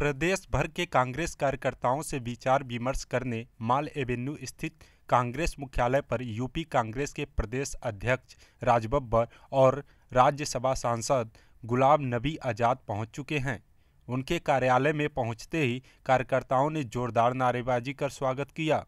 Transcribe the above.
प्रदेश भर के कांग्रेस कार्यकर्ताओं से विचार विमर्श करने माल एवेन्यू स्थित कांग्रेस मुख्यालय पर यूपी कांग्रेस के प्रदेश अध्यक्ष राजबब्बर और राज्यसभा सांसद गुलाम नबी आज़ाद पहुंच चुके हैं उनके कार्यालय में पहुंचते ही कार्यकर्ताओं ने जोरदार नारेबाजी कर स्वागत किया